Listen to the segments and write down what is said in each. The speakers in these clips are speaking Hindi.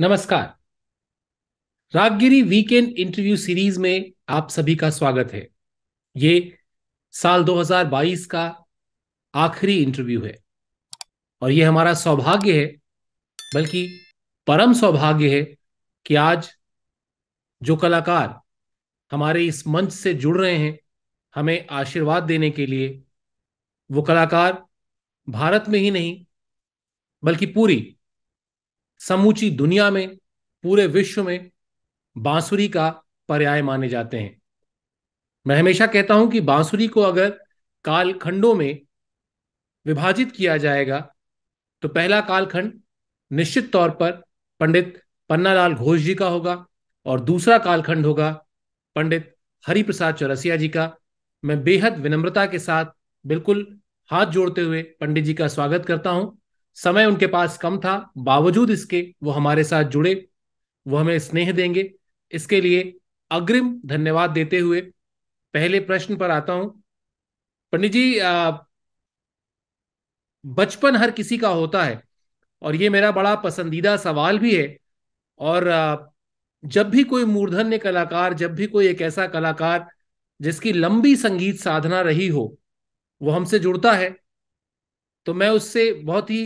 नमस्कार रागगिरी वीकेंड इंटरव्यू सीरीज में आप सभी का स्वागत है ये साल 2022 का आखिरी इंटरव्यू है और ये हमारा सौभाग्य है बल्कि परम सौभाग्य है कि आज जो कलाकार हमारे इस मंच से जुड़ रहे हैं हमें आशीर्वाद देने के लिए वो कलाकार भारत में ही नहीं बल्कि पूरी समूची दुनिया में पूरे विश्व में बांसुरी का पर्याय माने जाते हैं मैं हमेशा कहता हूं कि बांसुरी को अगर कालखंडों में विभाजित किया जाएगा तो पहला कालखंड निश्चित तौर पर पंडित पन्नालाल घोष जी का होगा और दूसरा कालखंड होगा पंडित हरिप्रसाद चौरसिया जी का मैं बेहद विनम्रता के साथ बिल्कुल हाथ जोड़ते हुए पंडित जी का स्वागत करता हूं समय उनके पास कम था बावजूद इसके वो हमारे साथ जुड़े वो हमें स्नेह देंगे इसके लिए अग्रिम धन्यवाद देते हुए पहले प्रश्न पर आता हूं पंडित जी बचपन हर किसी का होता है और ये मेरा बड़ा पसंदीदा सवाल भी है और जब भी कोई मूर्धन्य कलाकार जब भी कोई एक ऐसा कलाकार जिसकी लंबी संगीत साधना रही हो वो हमसे जुड़ता है तो मैं उससे बहुत ही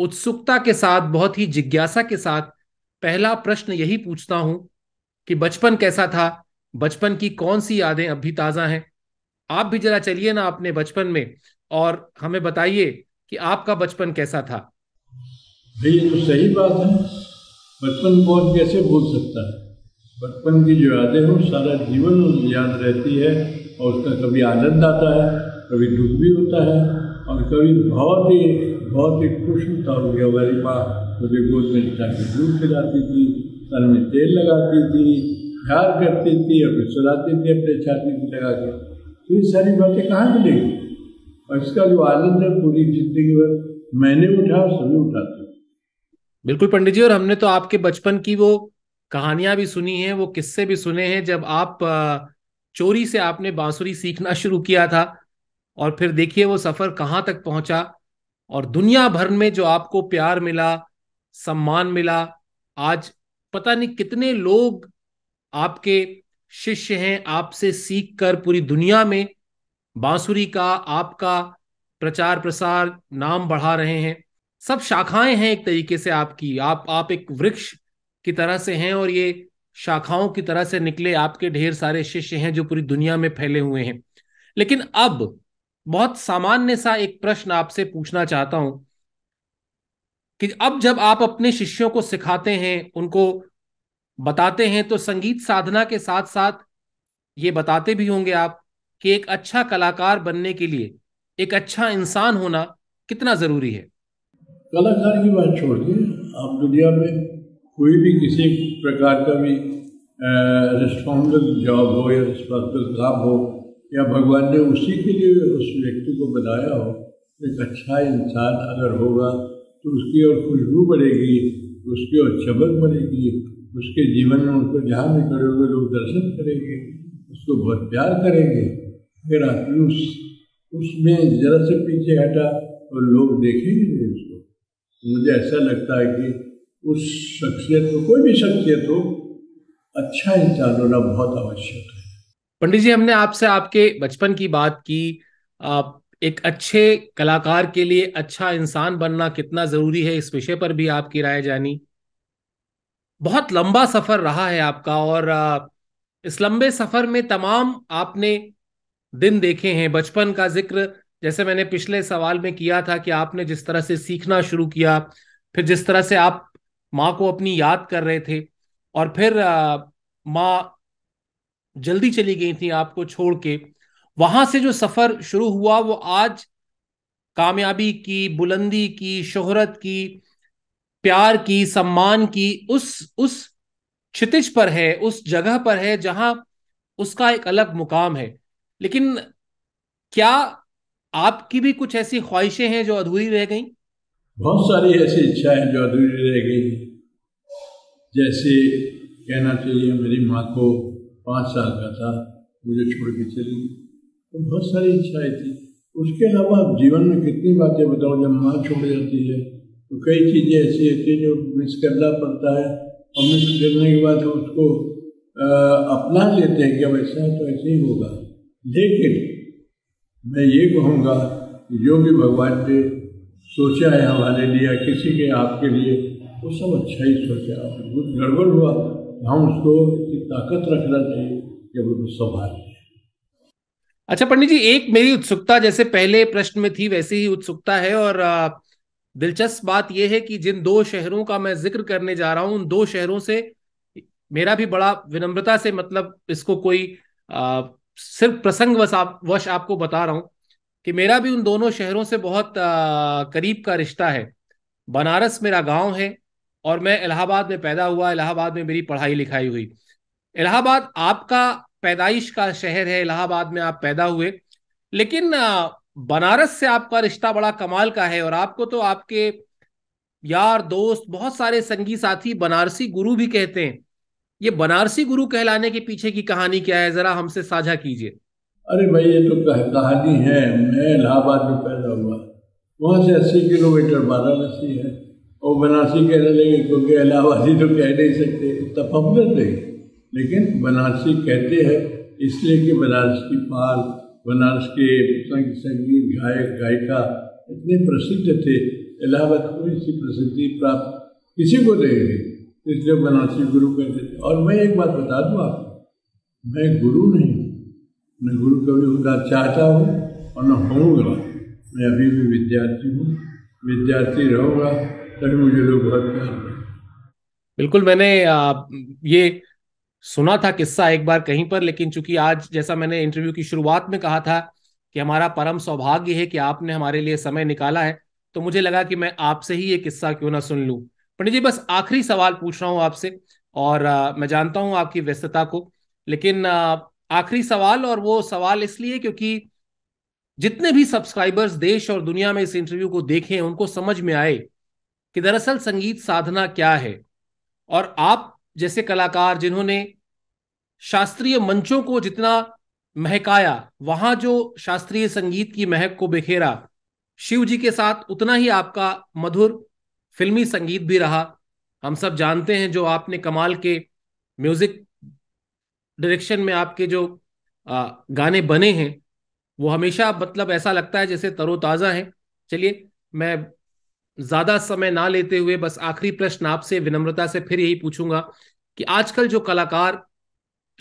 उत्सुकता के साथ बहुत ही जिज्ञासा के साथ पहला प्रश्न यही पूछता हूं कि बचपन कैसा था बचपन की कौन सी यादें अब भी ताज़ा हैं आप भी जरा चलिए ना अपने बचपन में और हमें बताइए कि आपका बचपन कैसा था ये तो सही बात है बचपन कौन कैसे भूल सकता है बचपन की जो यादें हैं सारा जीवन याद रहती है और उसका कभी आनंद आता है कभी दुख भी होता है और कभी बहुत ही बहुत ही प्रसन्नता हो गया हमारी माँ मुझे गोद में निकाल के दूध पिलाती थी सर में तेल लगाती थी ख्याल करती थी और फिर सुलाती थी अपने छाती में लगा के तो ये सारी बातें कहाँ मिलेंगी और इसका जो आनंद है पूरी जिंदगी भर मैंने उठाया सभी उठाते बिल्कुल पंडित जी और हमने तो आपके बचपन की वो कहानियां भी सुनी हैं वो किस्से भी सुने हैं जब आप चोरी से आपने बांसुरी सीखना शुरू किया था और फिर देखिए वो सफर कहाँ तक पहुंचा और दुनिया भर में जो आपको प्यार मिला सम्मान मिला आज पता नहीं कितने लोग आपके शिष्य हैं आपसे सीख कर पूरी दुनिया में बांसुरी का आपका प्रचार प्रसार नाम बढ़ा रहे हैं सब शाखाएं हैं एक तरीके से आपकी आप आप एक वृक्ष की तरह से हैं और ये शाखाओं की तरह से निकले आपके ढेर सारे शिष्य हैं जो पूरी दुनिया में फैले हुए हैं लेकिन अब बहुत सामान्य सा एक प्रश्न आपसे पूछना चाहता हूं कि अब जब आप अपने शिष्यों को सिखाते हैं उनको बताते हैं तो संगीत साधना के साथ साथ ये बताते भी होंगे आप कि एक अच्छा कलाकार बनने के लिए एक अच्छा इंसान होना कितना जरूरी है कलाकार की बात छोड़िए आप दुनिया में कोई भी किसी प्रकार का भी रिस्पॉन्सिबल जॉब हो या रिस्पॉन्सिबल काम हो या भगवान ने उसी के लिए उस व्यक्ति को बनाया हो एक अच्छा इंसान अगर होगा तो उसकी और खुशबू बढ़ेगी उसकी और चमक बढ़ेगी उसके जीवन में उनको जहाँ भी खड़े होंगे लोग दर्शन करेंगे उसको बहुत प्यार करेंगे फिर आदमी उस उसमें जरा से पीछे हटा और लोग देखेंगे उसको मुझे ऐसा लगता है कि उस शख्सियत को कोई भी शख्सियत हो अच्छा इंसान होना बहुत आवश्यक है पंडित जी हमने आपसे आपके बचपन की बात की आप एक अच्छे कलाकार के लिए अच्छा इंसान बनना कितना जरूरी है इस विषय पर भी आपकी राय जानी बहुत लंबा सफर रहा है आपका और इस लंबे सफर में तमाम आपने दिन देखे हैं बचपन का जिक्र जैसे मैंने पिछले सवाल में किया था कि आपने जिस तरह से सीखना शुरू किया फिर जिस तरह से आप माँ को अपनी याद कर रहे थे और फिर माँ जल्दी चली गई थी आपको छोड़ के वहां से जो सफर शुरू हुआ वो आज कामयाबी की बुलंदी की शोहरत की प्यार की सम्मान की उस उस क्षितिज पर है उस जगह पर है जहां उसका एक अलग मुकाम है लेकिन क्या आपकी भी कुछ ऐसी ख्वाहिशें हैं जो अधूरी रह गई बहुत सारी ऐसी इच्छाएं जो अधूरी रह गई जैसे कहना चाहिए मेरी माँ को पाँच साल का था मुझे छोड़ के चली गई तो बहुत सारी इच्छाएं थी उसके अलावा आप जीवन में कितनी बातें बताओ जब माँ छोड़ जाती है तो कई चीज़ें ऐसी होती है जो मिस करना पड़ता है और मिस करने के बाद हम उसको अपना लेते हैं कि अब ऐसा है तो ऐसे ही होगा लेकिन मैं ये कहूँगा जो भी भगवान ने सोचा है हमारे लिए किसी के आपके लिए वो सब अच्छा ही सोचा कुछ गड़बड़ हुआ हम उसको इतनी ताकत रखना चाहिए कि उसको संभाल अच्छा पंडित जी एक मेरी उत्सुकता जैसे पहले प्रश्न में थी वैसे ही उत्सुकता है और दिलचस्प बात यह है कि जिन दो शहरों का मैं जिक्र करने जा रहा हूं उन दो शहरों से मेरा भी बड़ा विनम्रता से मतलब इसको कोई आ, सिर्फ प्रसंग वश आप वश आपको बता रहा हूं कि मेरा भी उन दोनों शहरों से बहुत आ, करीब का रिश्ता है बनारस मेरा गांव है और मैं इलाहाबाद में पैदा हुआ इलाहाबाद में मेरी पढ़ाई लिखाई हुई इलाहाबाद आपका पैदाइश का शहर है इलाहाबाद में आप पैदा हुए लेकिन बनारस से आपका रिश्ता बड़ा कमाल का है और आपको तो आपके यार दोस्त बहुत सारे संगी साथी बनारसी गुरु भी कहते हैं ये बनारसी गुरु कहलाने के पीछे की कहानी क्या है जरा हमसे साझा कीजिए अरे भाई ये तो कहानी है मैं इलाहाबाद में पैदा हुआ वहाँ से अस्सी किलोमीटर वाराणसी है और बनारसी कहने लगे क्योंकि इलाहाबादी तो कह नहीं सकते तफवत नहीं लेकिन बनारसी कहते हैं इसलिए कि बनारस की पाल बनारस के संग संगीत गायक गायिका इतने प्रसिद्ध थे इलाहाबाद को सी प्रसिद्धि प्राप्त किसी को नहीं हुई इसलिए बनारसी गुरु कहते थे और मैं एक बात बता दूँ आपको मैं गुरु नहीं मैं गुरु कभी होना चाहता हूँ और न होऊंगा मैं अभी भी विद्यार्थी हूँ विद्यार्थी रहूँगा मुझे लोग बहुत प्यार बिल्कुल मैंने ये सुना था किस्सा एक बार कहीं पर लेकिन चूंकि आज जैसा मैंने इंटरव्यू की शुरुआत में कहा था कि हमारा परम सौभाग्य है कि आपने हमारे लिए समय निकाला है तो मुझे लगा कि मैं आपसे ही ये किस्सा क्यों ना सुन लूं पंडित जी बस आखिरी सवाल पूछ रहा हूं आपसे और मैं जानता हूं आपकी व्यस्तता को लेकिन आखिरी सवाल और वो सवाल इसलिए क्योंकि जितने भी सब्सक्राइबर्स देश और दुनिया में इस इंटरव्यू को देखें उनको समझ में आए कि दरअसल संगीत साधना क्या है और आप जैसे कलाकार जिन्होंने शास्त्रीय मंचों को जितना महकाया वहां जो शास्त्रीय संगीत की महक को बिखेरा शिव जी के साथ उतना ही आपका मधुर फिल्मी संगीत भी रहा हम सब जानते हैं जो आपने कमाल के म्यूजिक डायरेक्शन में आपके जो गाने बने हैं वो हमेशा मतलब ऐसा लगता है जैसे तरोताज़ा है चलिए मैं ज्यादा समय ना लेते हुए बस आखिरी प्रश्न आपसे विनम्रता से फिर यही पूछूंगा कि आजकल जो कलाकार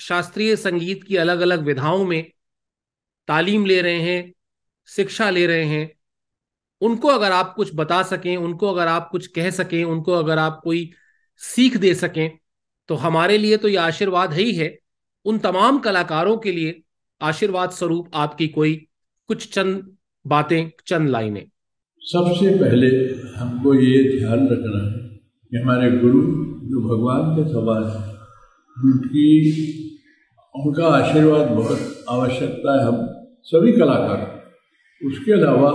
शास्त्रीय संगीत की अलग अलग विधाओं में तालीम ले रहे हैं शिक्षा ले रहे हैं उनको अगर आप कुछ बता सकें उनको अगर आप कुछ कह सकें उनको अगर आप कोई सीख दे सकें तो हमारे लिए तो ये आशीर्वाद ही है उन तमाम कलाकारों के लिए आशीर्वाद स्वरूप आपकी कोई कुछ चंद बातें चंद लाइनें सबसे पहले हमको ये ध्यान रखना है कि हमारे गुरु जो भगवान के सवाल हैं उनकी उनका आशीर्वाद बहुत आवश्यकता है हम सभी कलाकार उसके अलावा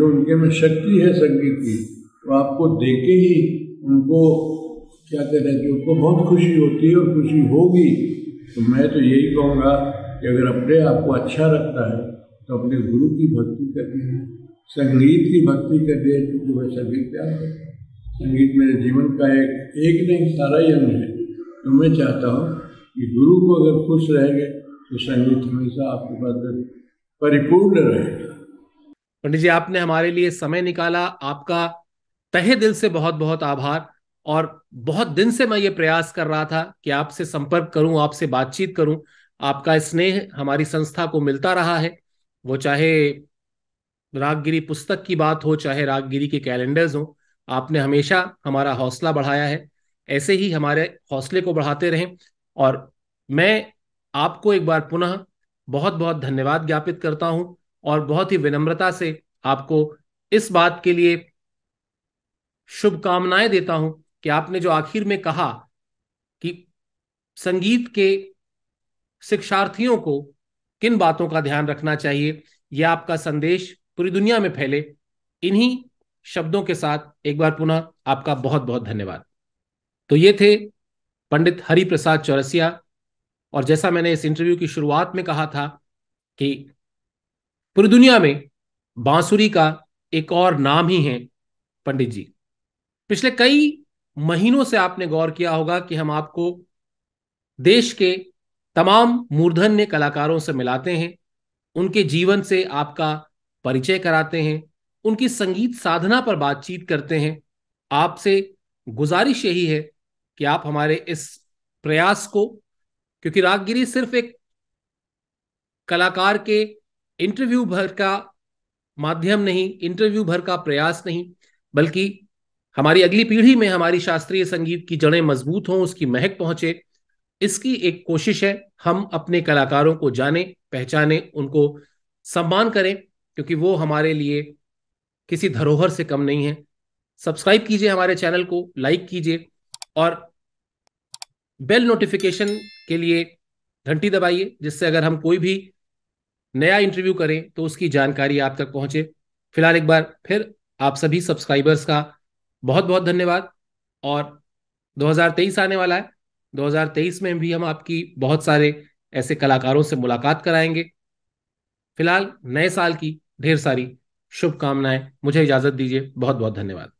जो उनके में शक्ति है संगीत की तो आपको देखे ही उनको क्या कहते हैं कि उनको बहुत खुशी होती है और खुशी होगी तो मैं तो यही कहूँगा कि अगर अपने आप को अच्छा रखता है तो अपने गुरु की भक्ति करनी है संगीत की भक्ति करके जो है सभी प्यार संगीत मेरे जीवन का एक एक नहीं सारा ही अंग है तो मैं चाहता हूँ कि गुरु को अगर खुश रहेंगे तो संगीत हमेशा आपके पास परिपूर्ण रहेगा पंडित जी आपने हमारे लिए समय निकाला आपका तहे दिल से बहुत बहुत आभार और बहुत दिन से मैं ये प्रयास कर रहा था कि आपसे संपर्क करूं आपसे बातचीत करूं आपका स्नेह हमारी संस्था को मिलता रहा है वो चाहे रागगिरी पुस्तक की बात हो चाहे रागगिरी के कैलेंडर्स हो आपने हमेशा हमारा हौसला बढ़ाया है ऐसे ही हमारे हौसले को बढ़ाते रहें और मैं आपको एक बार पुनः बहुत बहुत धन्यवाद ज्ञापित करता हूं और बहुत ही विनम्रता से आपको इस बात के लिए शुभकामनाएं देता हूं कि आपने जो आखिर में कहा कि संगीत के शिक्षार्थियों को किन बातों का ध्यान रखना चाहिए यह आपका संदेश पूरी दुनिया में फैले इन्हीं शब्दों के साथ एक बार पुनः आपका बहुत बहुत धन्यवाद तो ये थे पंडित हरि प्रसाद चौरसिया और जैसा मैंने इस इंटरव्यू की शुरुआत में कहा था कि पूरी दुनिया में बांसुरी का एक और नाम ही है पंडित जी पिछले कई महीनों से आपने गौर किया होगा कि हम आपको देश के तमाम मूर्धन्य कलाकारों से मिलाते हैं उनके जीवन से आपका परिचय कराते हैं उनकी संगीत साधना पर बातचीत करते हैं आपसे गुजारिश यही है कि आप हमारे इस प्रयास को क्योंकि रागगिरी सिर्फ एक कलाकार के इंटरव्यू भर का माध्यम नहीं इंटरव्यू भर का प्रयास नहीं बल्कि हमारी अगली पीढ़ी में हमारी शास्त्रीय संगीत की जड़ें मजबूत हों उसकी महक पहुंचे इसकी एक कोशिश है हम अपने कलाकारों को जाने पहचाने उनको सम्मान करें क्योंकि वो हमारे लिए किसी धरोहर से कम नहीं है सब्सक्राइब कीजिए हमारे चैनल को लाइक कीजिए और बेल नोटिफिकेशन के लिए घंटी दबाइए जिससे अगर हम कोई भी नया इंटरव्यू करें तो उसकी जानकारी आप तक पहुंचे फिलहाल एक बार फिर आप सभी सब्सक्राइबर्स का बहुत बहुत धन्यवाद और 2023 आने वाला है 2023 में भी हम आपकी बहुत सारे ऐसे कलाकारों से मुलाकात कराएंगे फिलहाल नए साल की ढेर सारी शुभकामनाएं मुझे इजाजत दीजिए बहुत बहुत धन्यवाद